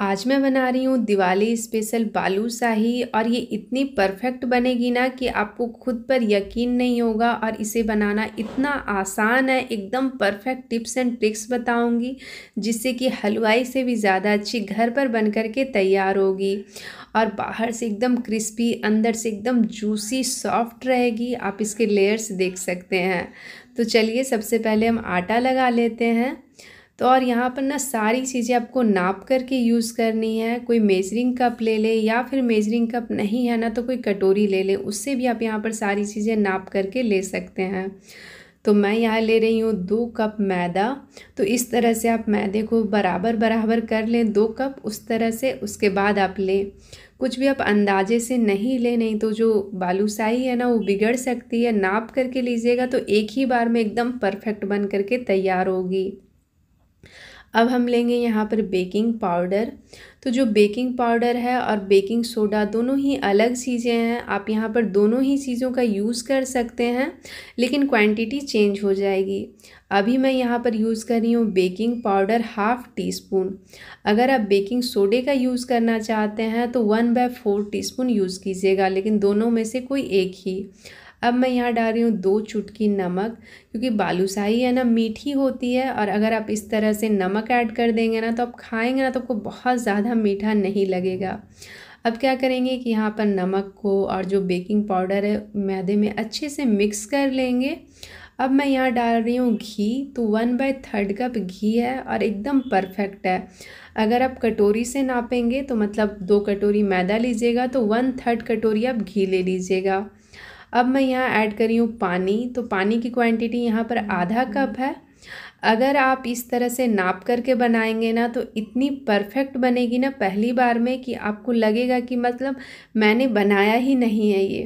आज मैं बना रही हूँ दिवाली स्पेशल बालू शाही और ये इतनी परफेक्ट बनेगी ना कि आपको खुद पर यकीन नहीं होगा और इसे बनाना इतना आसान है एकदम परफेक्ट टिप्स एंड ट्रिक्स बताऊँगी जिससे कि हलवाई से भी ज़्यादा अच्छी घर पर बन कर के तैयार होगी और बाहर से एकदम क्रिस्पी अंदर से एकदम जूसी सॉफ्ट रहेगी आप इसके लेयर्स देख सकते हैं तो चलिए सबसे पहले हम आटा लगा लेते हैं तो और यहाँ पर ना सारी चीज़ें आपको नाप करके यूज़ करनी है कोई मेजरिंग कप ले ले या फिर मेजरिंग कप नहीं है ना तो कोई कटोरी ले ले उससे भी आप यहाँ पर सारी चीज़ें नाप करके ले सकते हैं तो मैं यहाँ ले रही हूँ दो कप मैदा तो इस तरह से आप मैदे को बराबर बराबर कर लें दो कप उस तरह से उसके बाद आप लें कुछ भी आप अंदाजे से नहीं लें नहीं तो जो बालूसाही है ना वो बिगड़ सकती है नाप करके लीजिएगा तो एक ही बार में एकदम परफेक्ट बन करके तैयार होगी अब हम लेंगे यहाँ पर बेकिंग पाउडर तो जो बेकिंग पाउडर है और बेकिंग सोडा दोनों ही अलग चीज़ें हैं आप यहाँ पर दोनों ही चीज़ों का यूज़ कर सकते हैं लेकिन क्वांटिटी चेंज हो जाएगी अभी मैं यहाँ पर यूज़ कर रही हूँ baking powder half teaspoon अगर आप बेकिंग सोडे का यूज़ करना चाहते हैं तो one by four teaspoon use कीजिएगा लेकिन दोनों में से कोई एक ही अब मैं यहाँ डाल रही हूँ दो चुटकी नमक क्योंकि बालूशाही है ना मीठी होती है और अगर आप इस तरह से नमक ऐड कर देंगे ना तो आप खाएंगे ना तो आपको बहुत ज़्यादा मीठा नहीं लगेगा अब क्या करेंगे कि यहाँ पर नमक को और जो बेकिंग पाउडर है मैदे में अच्छे से मिक्स कर लेंगे अब मैं यहाँ डाल रही हूँ घी तो वन बाय थर्ड कप घी है और एकदम परफेक्ट है अगर आप कटोरी से नापेंगे तो मतलब दो कटोरी मैदा लीजिएगा तो वन थर्ड कटोरी आप घी ले लीजिएगा अब मैं यहाँ ऐड करी हूँ पानी तो पानी की क्वांटिटी यहाँ पर आधा कप है अगर आप इस तरह से नाप करके बनाएंगे ना तो इतनी परफेक्ट बनेगी ना पहली बार में कि आपको लगेगा कि मतलब मैंने बनाया ही नहीं है ये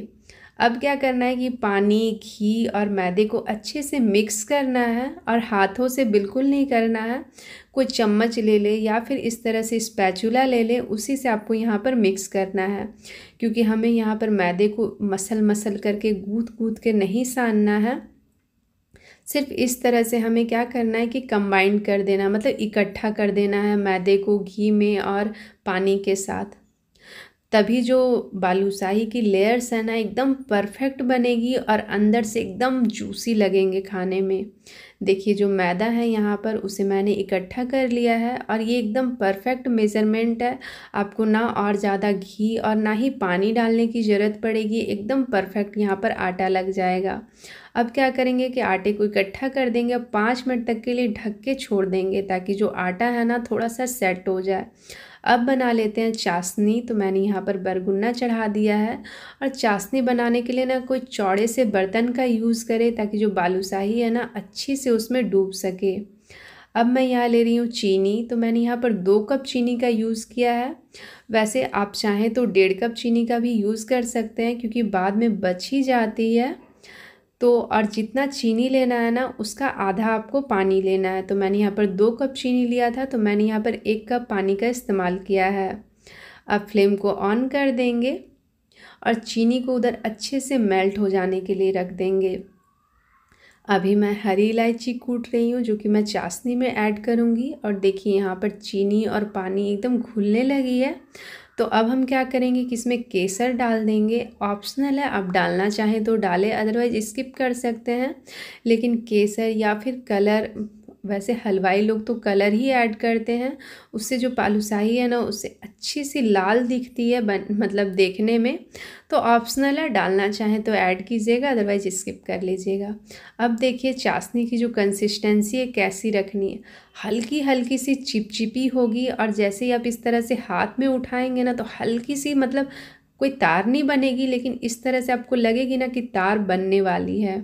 अब क्या करना है कि पानी घी और मैदे को अच्छे से मिक्स करना है और हाथों से बिल्कुल नहीं करना है कोई चम्मच ले ले या फिर इस तरह से स्पैचुला ले ले उसी से आपको यहाँ पर मिक्स करना है क्योंकि हमें यहाँ पर मैदे को मसल मसल करके गूँथ गूँथ के नहीं सानना है सिर्फ इस तरह से हमें क्या करना है कि कंबाइंड कर देना मतलब इकट्ठा कर देना है मैदे को घी में और पानी के साथ तभी जो बालूशाही की लेयर्स है ना एकदम परफेक्ट बनेगी और अंदर से एकदम जूसी लगेंगे खाने में देखिए जो मैदा है यहाँ पर उसे मैंने इकट्ठा कर लिया है और ये एकदम परफेक्ट मेज़रमेंट है आपको ना और ज़्यादा घी और ना ही पानी डालने की ज़रूरत पड़ेगी एकदम परफेक्ट यहाँ पर आटा लग जाएगा अब क्या करेंगे कि आटे को इकट्ठा कर देंगे पाँच मिनट तक के लिए ढक के छोड़ देंगे ताकि जो आटा है ना थोड़ा सा सेट हो जाए अब बना लेते हैं चाशनी तो मैंने यहाँ पर बरगुन्ना चढ़ा दिया है और चाशनी बनाने के लिए ना कोई चौड़े से बर्तन का यूज़ करें ताकि जो बालूशाही है ना अच्छे से उसमें डूब सके अब मैं यहाँ ले रही हूँ चीनी तो मैंने यहाँ पर दो कप चीनी का यूज़ किया है वैसे आप चाहें तो डेढ़ कप चीनी का भी यूज़ कर सकते हैं क्योंकि बाद में बच ही जाती है तो और जितना चीनी लेना है ना उसका आधा आपको पानी लेना है तो मैंने यहाँ पर दो कप चीनी लिया था तो मैंने यहाँ पर एक कप पानी का इस्तेमाल किया है अब फ्लेम को ऑन कर देंगे और चीनी को उधर अच्छे से मेल्ट हो जाने के लिए रख देंगे अभी मैं हरी इलायची कूट रही हूँ जो कि मैं चाशनी में ऐड करूँगी और देखिए यहाँ पर चीनी और पानी एकदम घुलने लगी है तो अब हम क्या करेंगे कि इसमें केसर डाल देंगे ऑप्शनल है आप डालना चाहें तो डालें अदरवाइज़ स्किप कर सकते हैं लेकिन केसर या फिर कलर वैसे हलवाई लोग तो कलर ही ऐड करते हैं उससे जो पालूसाही है ना उससे अच्छी सी लाल दिखती है बन मतलब देखने में तो ऑप्शनल है डालना चाहें तो ऐड कीजिएगा अदरवाइज स्किप कर लीजिएगा अब देखिए चाशनी की जो कंसिस्टेंसी है कैसी रखनी है हल्की हल्की सी चिपचिपी होगी और जैसे ही आप इस तरह से हाथ में उठाएँगे ना तो हल्की सी मतलब कोई तार नहीं बनेगी लेकिन इस तरह से आपको लगेगी ना कि तार बनने वाली है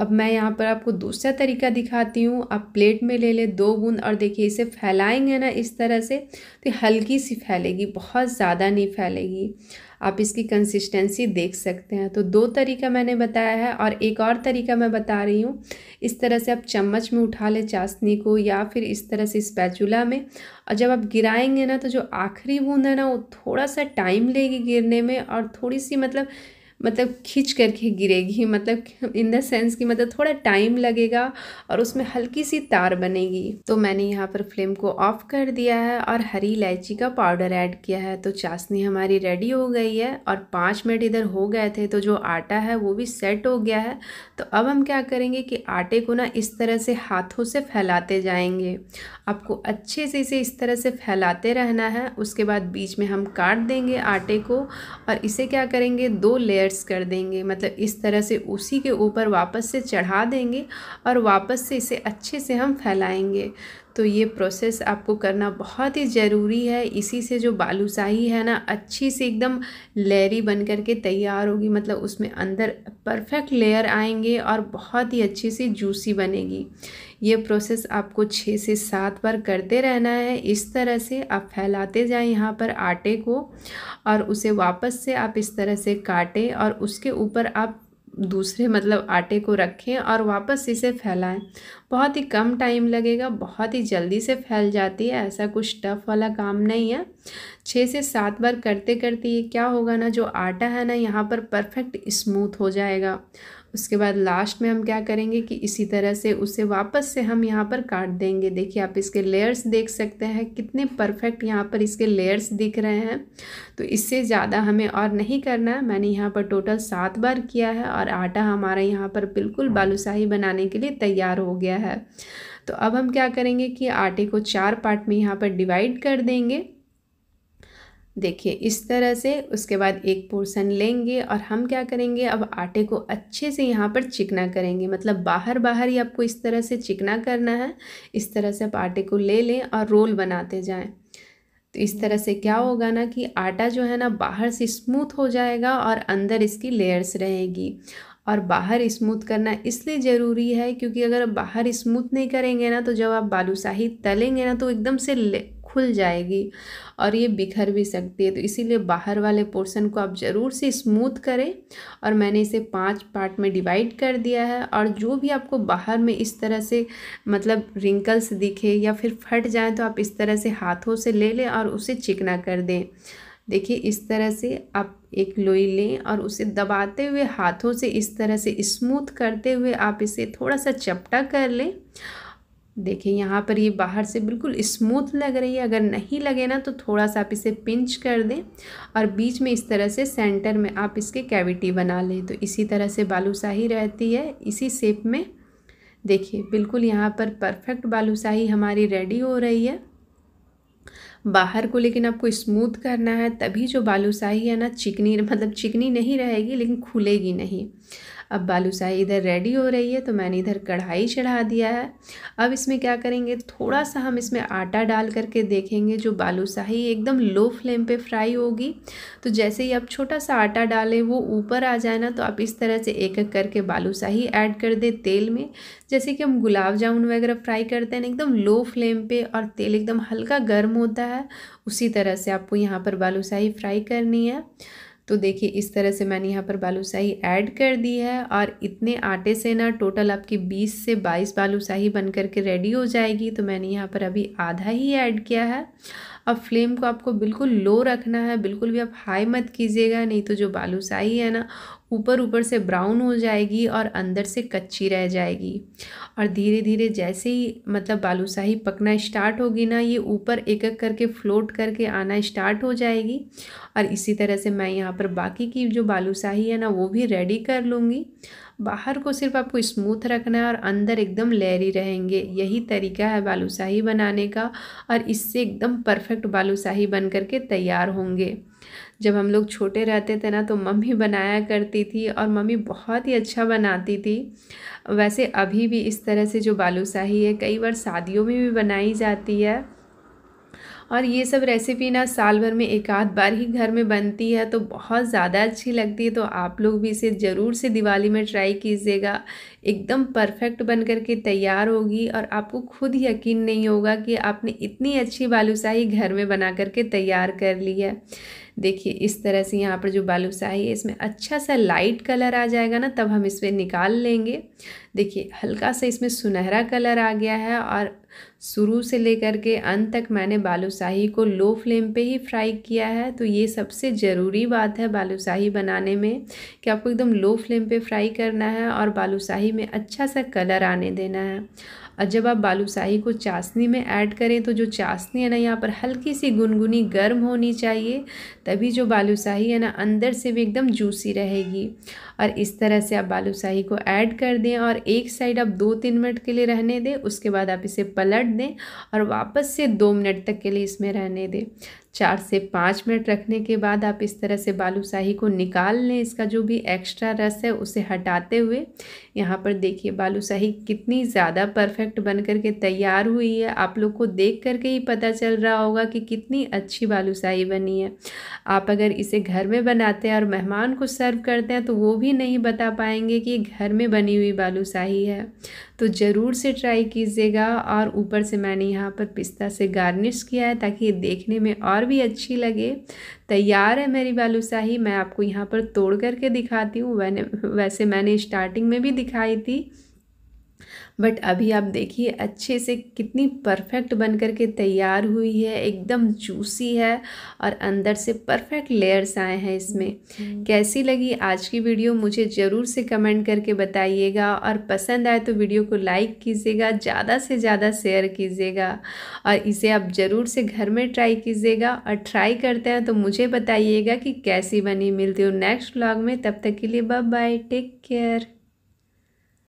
अब मैं यहाँ पर आपको दूसरा तरीका दिखाती हूँ आप प्लेट में ले लें दो बूंद और देखिए इसे फैलाएंगे ना इस तरह से तो हल्की सी फैलेगी बहुत ज़्यादा नहीं फैलेगी आप इसकी कंसिस्टेंसी देख सकते हैं तो दो तरीका मैंने बताया है और एक और तरीका मैं बता रही हूँ इस तरह से आप चम्मच में उठा लें चाशनी को या फिर इस तरह से स्पैचुला में और जब आप गिराएंगे ना तो जो आखिरी बूंद है ना वो थोड़ा सा टाइम लेगी गिरने में और थोड़ी सी मतलब मतलब खींच करके गिरेगी मतलब इन द सेंस कि मतलब थोड़ा टाइम लगेगा और उसमें हल्की सी तार बनेगी तो मैंने यहाँ पर फ्लेम को ऑफ कर दिया है और हरी इलायची का पाउडर ऐड किया है तो चाशनी हमारी रेडी हो गई है और पाँच मिनट इधर हो गए थे तो जो आटा है वो भी सेट हो गया है तो अब हम क्या करेंगे कि आटे को ना इस तरह से हाथों से फैलाते जाएंगे आपको अच्छे से इसे इस तरह से फैलाते रहना है उसके बाद बीच में हम काट देंगे आटे को और इसे क्या करेंगे दो लेयर सेट्स कर देंगे मतलब इस तरह से उसी के ऊपर वापस से चढ़ा देंगे और वापस से इसे अच्छे से हम फैलाएंगे तो ये प्रोसेस आपको करना बहुत ही ज़रूरी है इसी से जो बालूशाही है ना अच्छी से एकदम लेयरी बन करके तैयार होगी मतलब उसमें अंदर परफेक्ट लेयर आएंगे और बहुत ही अच्छी सी जूसी बनेगी ये प्रोसेस आपको छः से सात बार करते रहना है इस तरह से आप फैलाते जाएं यहाँ पर आटे को और उसे वापस से आप इस तरह से काटें और उसके ऊपर आप दूसरे मतलब आटे को रखें और वापस इसे फैलाएं बहुत ही कम टाइम लगेगा बहुत ही जल्दी से फैल जाती है ऐसा कुछ टफ वाला काम नहीं है छः से सात बार करते करते ये क्या होगा ना जो आटा है ना यहाँ पर परफेक्ट स्मूथ हो जाएगा उसके बाद लास्ट में हम क्या करेंगे कि इसी तरह से उसे वापस से हम यहाँ पर काट देंगे देखिए आप इसके लेयर्स देख सकते हैं कितने परफेक्ट यहाँ पर इसके लेयर्स दिख रहे हैं तो इससे ज़्यादा हमें और नहीं करना है मैंने यहाँ पर टोटल सात बार किया है और आटा हमारा यहाँ पर बिल्कुल बालूशाही बनाने के लिए तैयार हो गया गया है तो अब हम क्या करेंगे कि आटे को चार पार्ट में यहाँ पर डिवाइड कर देंगे देखिए इस तरह से उसके बाद एक पोर्शन लेंगे और हम क्या करेंगे अब आटे को अच्छे से यहाँ पर चिकना करेंगे मतलब बाहर बाहर ही आपको इस तरह से चिकना करना है इस तरह से आप आटे को ले लें और रोल बनाते जाएं तो इस तरह से क्या होगा ना कि आटा जो है ना बाहर से स्मूथ हो जाएगा और अंदर इसकी लेयर्स रहेगी और बाहर स्मूथ करना इसलिए ज़रूरी है क्योंकि अगर आप बाहर स्मूथ नहीं करेंगे ना तो जब आप बालूशाही तलेंगे ना तो एकदम से खुल जाएगी और ये बिखर भी सकती है तो इसीलिए बाहर वाले पोर्शन को आप ज़रूर से स्मूथ करें और मैंने इसे पांच पार्ट में डिवाइड कर दिया है और जो भी आपको बाहर में इस तरह से मतलब रिंकल्स दिखे या फिर फट जाए तो आप इस तरह से हाथों से ले लें और उसे चिकना कर दें देखिए इस तरह से आप एक लोई लें और उसे दबाते हुए हाथों से इस तरह से स्मूथ करते हुए आप इसे थोड़ा सा चपटा कर लें देखिए यहाँ पर ये बाहर से बिल्कुल स्मूथ लग रही है अगर नहीं लगे ना तो थोड़ा सा आप इसे पिंच कर दें और बीच में इस तरह से सेंटर में आप इसके कैविटी बना लें तो इसी तरह से बालूशाही रहती है इसी शेप में देखिए बिल्कुल यहाँ पर परफेक्ट बालूशाही हमारी रेडी हो रही है बाहर को लेकिन आपको स्मूथ करना है तभी जो बालूशाही है ना चिकनी मतलब चिकनी नहीं रहेगी लेकिन खुलेगी नहीं अब बालूशाही इधर रेडी हो रही है तो मैंने इधर कढ़ाई चढ़ा दिया है अब इसमें क्या करेंगे थोड़ा सा हम इसमें आटा डाल करके देखेंगे जो बालूशाही एकदम लो फ्लेम पे फ्राई होगी तो जैसे ही आप छोटा सा आटा डालें वो ऊपर आ जाए ना तो आप इस तरह से एक एक करके बालूशाही ऐड कर दें तेल में जैसे कि हम गुलाब जामुन वगैरह फ्राई करते हैं एकदम लो फ्लेम पे और तेल एकदम हल्का गर्म होता है उसी तरह से आपको यहाँ पर बालूशाही फ्राई करनी है तो देखिए इस तरह से मैंने यहाँ पर बालूशाही ऐड कर दी है और इतने आटे से ना टोटल आपकी 20 से 22 बालूशाही बन करके के रेडी हो जाएगी तो मैंने यहाँ पर अभी आधा ही ऐड किया है अब फ्लेम को आपको बिल्कुल लो रखना है बिल्कुल भी आप हाई मत कीजिएगा नहीं तो जो बालूसाही है ना ऊपर ऊपर से ब्राउन हो जाएगी और अंदर से कच्ची रह जाएगी और धीरे धीरे जैसे ही मतलब बालूशाही पकना स्टार्ट होगी ना ये ऊपर एक एक करके फ्लोट करके आना स्टार्ट हो जाएगी और इसी तरह से मैं यहाँ पर बाकी की जो बालूशाही है ना वो भी रेडी कर लूँगी बाहर को सिर्फ आपको स्मूथ रखना है और अंदर एकदम लेरी रहेंगे यही तरीका है बालूशाही बनाने का और इससे एकदम परफेक्ट बालूशाही बन करके तैयार होंगे जब हम लोग छोटे रहते थे ना तो मम्मी बनाया करती थी और मम्मी बहुत ही अच्छा बनाती थी वैसे अभी भी इस तरह से जो बालूशाही है कई बार शादियों में भी बनाई जाती है और ये सब रेसिपी ना साल भर में एक आध बार ही घर में बनती है तो बहुत ज़्यादा अच्छी लगती है तो आप लोग भी इसे ज़रूर से दिवाली में ट्राई कीजिएगा एकदम परफेक्ट बन कर के तैयार होगी और आपको खुद यकीन नहीं होगा कि आपने इतनी अच्छी बालूशाही घर में बना करके तैयार कर ली है देखिए इस तरह से यहाँ पर जो बालूशाही है इसमें अच्छा सा लाइट कलर आ जाएगा ना तब हम इस पर निकाल लेंगे देखिए हल्का सा इसमें सुनहरा कलर आ गया है और शुरू से लेकर के अंत तक मैंने बालूशाही को लो फ्लेम पे ही फ्राई किया है तो ये सबसे ज़रूरी बात है बालूशाही बनाने में कि आपको एकदम लो फ्लेम पे फ्राई करना है और बालूशाही में अच्छा सा कलर आने देना है और जब आप बालूशाही को चाशनी में ऐड करें तो जो चाशनी है ना यहाँ पर हल्की सी गुनगुनी गर्म होनी चाहिए तभी जो बालूशाही है ना अंदर से भी एकदम जूसी रहेगी और इस तरह से आप बालूशाही को ऐड कर दें और एक साइड आप दो तीन मिनट के लिए रहने दें उसके बाद आप इसे पलट दें और वापस से दो मिनट तक के लिए इसमें रहने दें चार से पाँच मिनट रखने के बाद आप इस तरह से बालूशाही को निकाल लें इसका जो भी एक्स्ट्रा रस है उसे हटाते हुए यहाँ पर देखिए बालूशाही कितनी ज़्यादा परफेक्ट बन कर के तैयार हुई है आप लोग को देख करके ही पता चल रहा होगा कि कितनी अच्छी बालूशाही बनी है आप अगर इसे घर में बनाते हैं और मेहमान को सर्व करते हैं तो वो भी नहीं बता पाएंगे कि घर में बनी हुई बालूशाही है तो ज़रूर से ट्राई कीजिएगा और ऊपर से मैंने यहाँ पर पिस्ता से गार्निश किया है ताकि ये देखने में और भी अच्छी लगे तैयार है मेरी बालूशाही मैं आपको यहाँ पर तोड़ करके दिखाती हूँ वैसे मैंने स्टार्टिंग में भी दिखाई थी बट अभी आप देखिए अच्छे से कितनी परफेक्ट बन कर के तैयार हुई है एकदम जूसी है और अंदर से परफेक्ट लेयर्स आए हैं इसमें हम्म। कैसी लगी आज की वीडियो मुझे ज़रूर से कमेंट करके बताइएगा और पसंद आए तो वीडियो को लाइक कीजिएगा ज़्यादा से ज़्यादा शेयर कीजिएगा और इसे आप ज़रूर से घर में ट्राई कीजिएगा और ट्राई करते हैं तो मुझे बताइएगा कि कैसी बनी मिलती हूँ नेक्स्ट ब्लॉग में तब तक के लिए बाय बाय टेक केयर